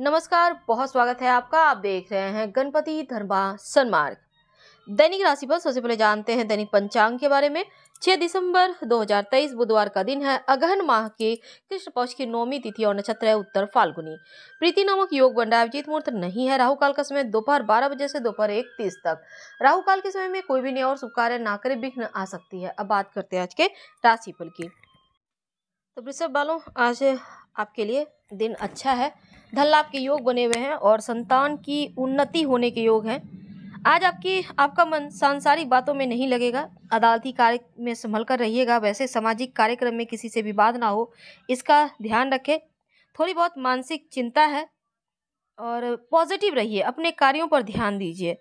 नमस्कार बहुत स्वागत है आपका आप देख रहे हैं गणपति धर्मा सन्मार्ग दैनिक राशि पर सबसे पहले जानते हैं दैनिक पंचांग के बारे में 6 दिसंबर 2023 बुधवार का दिन है अगहन माह के कृष्ण पक्ष की नौमी तिथि और नक्षत्र है उत्तर फाल्गुनी प्रीति नामक योग बंडा अभिजीत मुहूर्त नहीं है राहु काल का समय दोपहर 12 बजे से दोपहर एक तीस तक राहु काल के समय में कोई भी नया और शुभ कार्य ना करे विघ्न आ सकती है अब बात करते हैं आज के राशिफल की तो वृषभ बालों आज आपके लिए दिन अच्छा है धन लाभ के योग बने हुए हैं और संतान की उन्नति होने के योग हैं आज आपकी आपका मन सांसारिक बातों में नहीं लगेगा अदालती कार्य में संभल कर रहिएगा वैसे सामाजिक कार्यक्रम में किसी से विवाद ना हो इसका ध्यान रखें थोड़ी बहुत मानसिक चिंता है और पॉजिटिव रहिए अपने कार्यों पर ध्यान दीजिए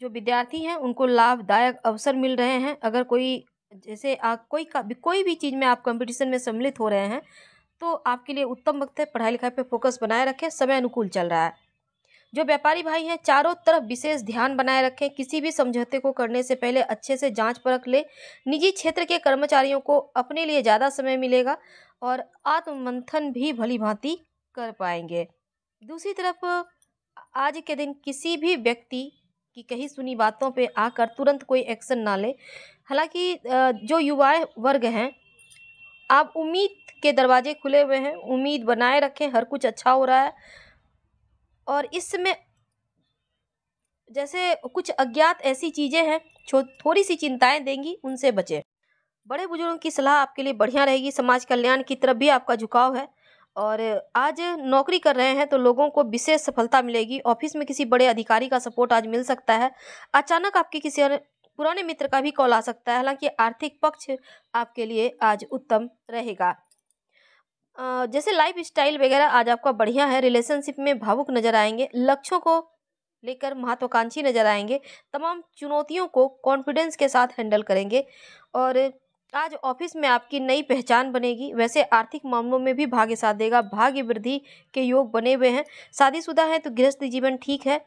जो विद्यार्थी हैं उनको लाभदायक अवसर मिल रहे हैं अगर कोई जैसे आ, कोई का, कोई भी चीज़ में आप कंपटीशन में सम्मिलित हो रहे हैं तो आपके लिए उत्तम वक्त है पढ़ाई लिखाई पर फोकस बनाए रखें समय अनुकूल चल रहा है जो व्यापारी भाई हैं चारों तरफ विशेष ध्यान बनाए रखें किसी भी समझौते को करने से पहले अच्छे से जांच परख लें निजी क्षेत्र के कर्मचारियों को अपने लिए ज़्यादा समय मिलेगा और आत्ममंथन भी भली भांति कर पाएंगे दूसरी तरफ आज के दिन किसी भी व्यक्ति की कही सुनी बातों पे आकर तुरंत कोई एक्शन ना ले हालांकि जो युवा वर्ग हैं आप उम्मीद के दरवाजे खुले हुए हैं उम्मीद बनाए रखें हर कुछ अच्छा हो रहा है और इसमें जैसे कुछ अज्ञात ऐसी चीज़ें हैं जो थोड़ी सी चिंताएं देंगी उनसे बचें बड़े बुजुर्गों की सलाह आपके लिए बढ़िया रहेगी समाज कल्याण की तरफ भी आपका झुकाव है और आज नौकरी कर रहे हैं तो लोगों को विशेष सफलता मिलेगी ऑफिस में किसी बड़े अधिकारी का सपोर्ट आज मिल सकता है अचानक आपकी किसी पुराने मित्र का भी कॉल आ सकता है हालांकि आर्थिक पक्ष आपके लिए आज उत्तम रहेगा जैसे लाइफ स्टाइल वगैरह आज आपका बढ़िया है रिलेशनशिप में भावुक नजर आएंगे लक्ष्यों को लेकर महत्वाकांक्षी नजर आएंगे तमाम चुनौतियों को कॉन्फिडेंस के साथ हैंडल करेंगे और आज ऑफिस में आपकी नई पहचान बनेगी वैसे आर्थिक मामलों में भी भाग्य साथ देगा भाग्य वृद्धि के योग बने हुए हैं शादीशुदा हैं तो गृहस्थ जीवन ठीक है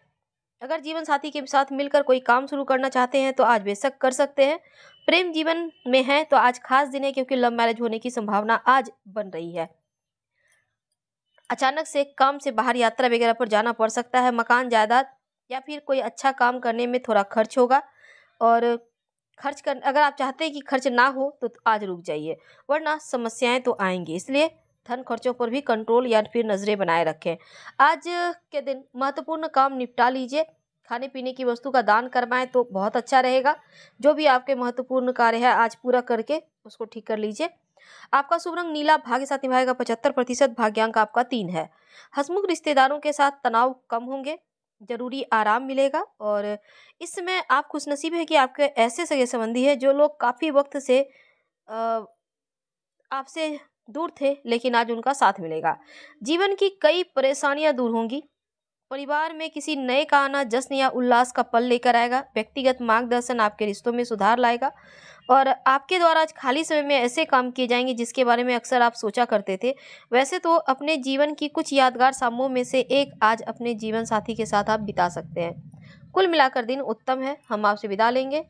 अगर जीवन साथी के साथ मिलकर कोई काम शुरू करना चाहते हैं तो आज बेशक कर सकते हैं प्रेम जीवन में है तो आज खास दिन है क्योंकि लव मैरिज होने की संभावना आज बन रही है अचानक से काम से बाहर यात्रा वगैरह पर जाना पड़ सकता है मकान जायदाद या फिर कोई अच्छा काम करने में थोड़ा खर्च होगा और खर्च कर अगर आप चाहते हैं कि खर्च ना हो तो आज रुक जाइए वरना समस्याएं तो आएंगी इसलिए धन खर्चों पर भी कंट्रोल या फिर नज़रें बनाए रखें आज के दिन महत्वपूर्ण काम निपटा लीजिए खाने पीने की वस्तु का दान करवाएं तो बहुत अच्छा रहेगा जो भी आपके महत्वपूर्ण कार्य है आज पूरा करके उसको ठीक कर लीजिए आपका शुभ रंग नीला भाग्य साथ निभाएगा पचहत्तर प्रतिशत भाग्यांक आपका तीन है हसमुख रिश्तेदारों के साथ तनाव कम होंगे जरूरी आराम मिलेगा और इस समय आप खुशनसीब है कि आपके ऐसे सगे संबंधी है जो लोग काफ़ी वक्त से आपसे दूर थे लेकिन आज उनका साथ मिलेगा जीवन की कई परेशानियां दूर होंगी परिवार में किसी नए का आना जश्न या उल्लास का पल लेकर आएगा व्यक्तिगत मार्गदर्शन आपके रिश्तों में सुधार लाएगा और आपके द्वारा आज खाली समय में ऐसे काम किए जाएंगे जिसके बारे में अक्सर आप सोचा करते थे वैसे तो अपने जीवन की कुछ यादगार सामों में से एक आज अपने जीवन साथी के साथ आप बिता सकते हैं कुल मिलाकर दिन उत्तम है हम आपसे विदा लेंगे